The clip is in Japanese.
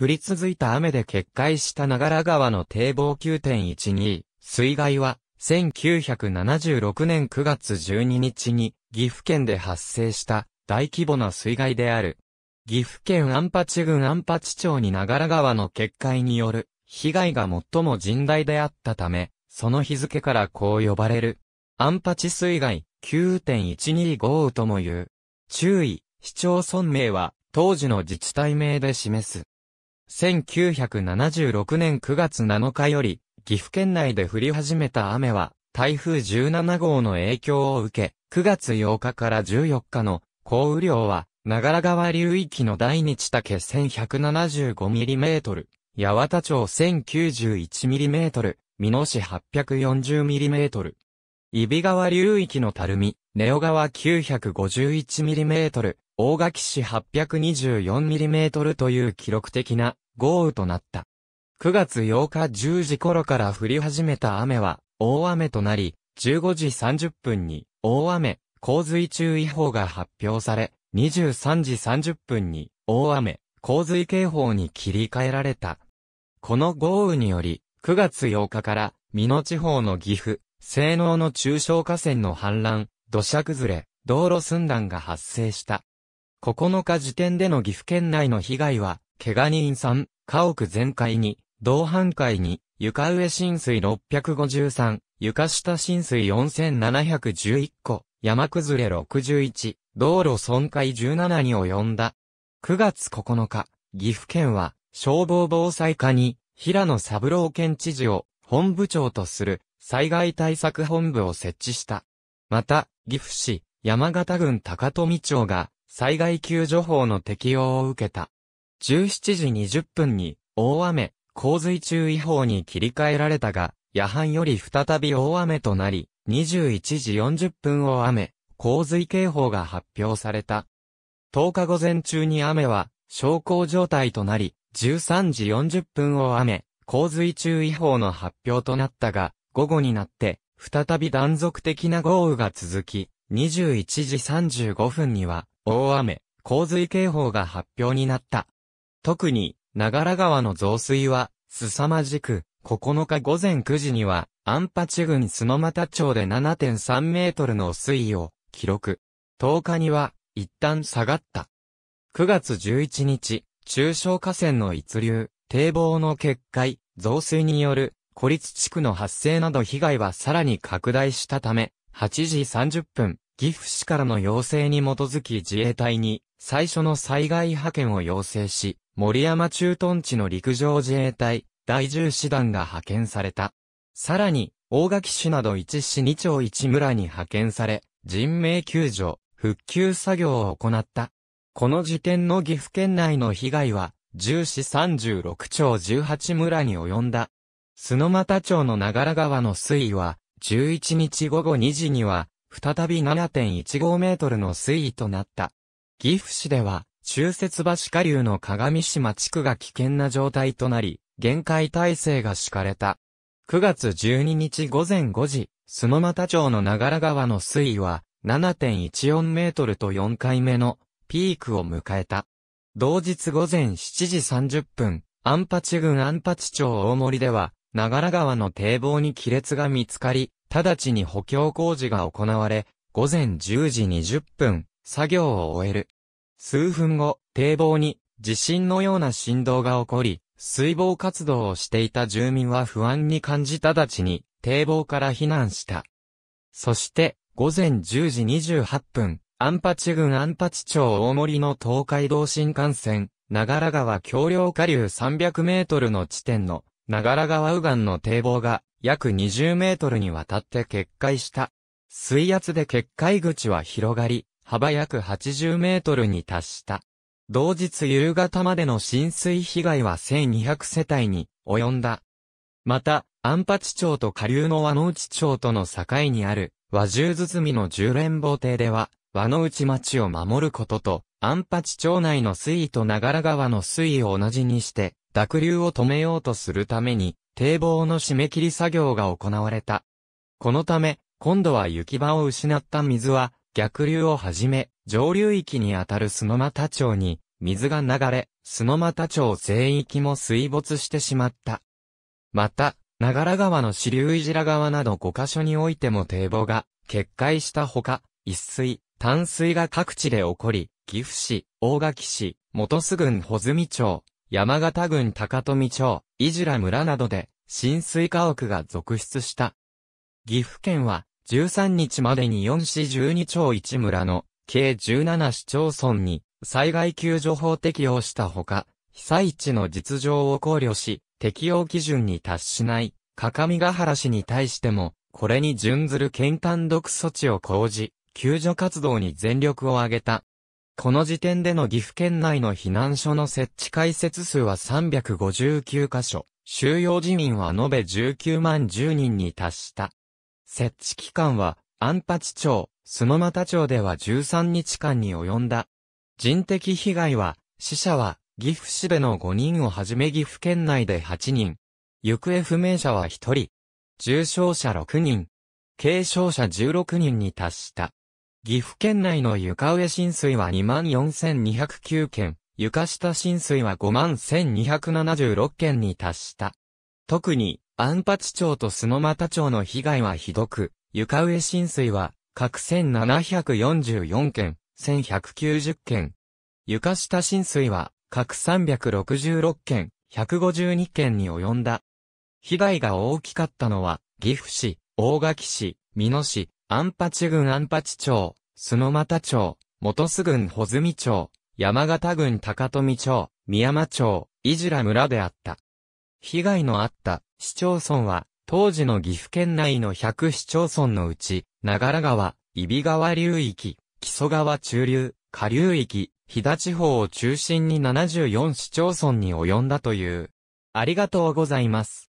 降り続いた雨で決壊した長良川の堤防9.12、水害は、1976年9月12日に、岐阜県で発生した大規模な水害である。岐阜県安八郡安八町に長良川の決壊による被害が最も甚大であったため、その日付からこう呼ばれる。安八水害9 1 2雨とも言う。注意、市町村名は当時の自治体名で示す。1976年9月7日より、岐阜県内で降り始めた雨は、台風17号の影響を受け、9月8日から14日の降雨量は、長良川流域の大日竹 1175mm、八幡町 1091mm、美濃市 840mm。揖斐川流域の垂水、根尾川 951mm、大垣市 824mm という記録的な豪雨となった。9月8日10時頃から降り始めた雨は大雨となり、15時30分に大雨、洪水注意報が発表され、23時30分に大雨、洪水警報に切り替えられた。この豪雨により、9月8日から、美濃地方の岐阜、西濃の中小河川の氾濫、土砂崩れ、道路寸断が発生した。9日時点での岐阜県内の被害は、怪我人さん、家屋全壊に、同伴会に、床上浸水653、床下浸水4711個、山崩れ61、道路損壊17に及んだ。9月9日、岐阜県は、消防防災課に、平野三郎県知事を、本部長とする、災害対策本部を設置した。また、岐阜市、山形郡高富町が、災害救助法の適用を受けた。17時20分に大雨、洪水注意報に切り替えられたが、夜半より再び大雨となり、21時40分を雨、洪水警報が発表された。10日午前中に雨は、小康状態となり、13時40分を雨、洪水注意報の発表となったが、午後になって、再び断続的な豪雨が続き、21時35分には、大雨、洪水警報が発表になった。特に、長良川の増水は、凄まじく、9日午前9時には、安八郡角又町で7.3メートルの水位を記録。10日には、一旦下がった。9月11日、中小河川の一流、堤防の決壊、増水による、孤立地区の発生など被害はさらに拡大したため、8時30分、岐阜市からの要請に基づき自衛隊に最初の災害派遣を要請し、森山駐屯地の陸上自衛隊、第10師団が派遣された。さらに、大垣市など1市2町1村に派遣され、人命救助、復旧作業を行った。この事件の岐阜県内の被害は、10市36町18村に及んだ。須野又町の長良川の水位は、11日午後2時には、再び7.15メートルの水位となった。岐阜市では、中節橋下流の鏡島地区が危険な状態となり、限界体制が敷かれた。9月12日午前5時、須野又町の長良川の水位は7.14メートルと4回目のピークを迎えた。同日午前7時30分、安八郡安八町大森では、長良川の堤防に亀裂が見つかり、直ちに補強工事が行われ、午前10時20分、作業を終える。数分後、堤防に地震のような振動が起こり、水防活動をしていた住民は不安に感じ直ちに堤防から避難した。そして、午前10時28分、アンパチ郡アンパチ町大森の東海道新幹線、長良川橋梁下流300メートルの地点の、長良川右岸の堤防が、約20メートルにわたって決壊した。水圧で決壊口は広がり、幅約80メートルに達した。同日夕方までの浸水被害は1200世帯に及んだ。また、安八町と下流の和の内町との境にある和十包みの十連防邸では、和の内町を守ることと、安八町内の水位と長良川の水位を同じにして、濁流を止めようとするために、堤防の締め切り作業が行われた。このため、今度は行き場を失った水は、逆流をはじめ、上流域にあたる砂野又町に、水が流れ、砂野又町全域も水没してしまった。また、長良川の支流いじら川など5カ所においても堤防が決壊したほか、一水、淡水が各地で起こり、岐阜市、大垣市、本須郡穂積町、山形郡高富町、いじら村などで浸水家屋が続出した。岐阜県は13日までに4市12町1村の計17市町村に災害救助法適用したほか、被災地の実情を考慮し、適用基準に達しない、かかみがはら市に対しても、これに準ずる県単独措置を講じ、救助活動に全力を挙げた。この時点での岐阜県内の避難所の設置開設数は359カ所、収容人員は延べ19万10人に達した。設置期間は、安八町、須野又町では13日間に及んだ。人的被害は、死者は、岐阜市での5人をはじめ岐阜県内で8人。行方不明者は1人。重傷者6人。軽傷者16人に達した。岐阜県内の床上浸水は24,209件、床下浸水は51,276件に達した。特に、安八町と須又町の被害はひどく、床上浸水は各1744件、1190件。床下浸水は各366件、152件に及んだ。被害が大きかったのは、岐阜市、大垣市、美濃市、安八郡安八町、須又町、元須郡穂積町、山形郡高富町、宮山町、伊ジラ村であった。被害のあった市町村は、当時の岐阜県内の100市町村のうち、長良川、揖斐川流域、木曽川中流、下流域、飛騨地方を中心に74市町村に及んだという。ありがとうございます。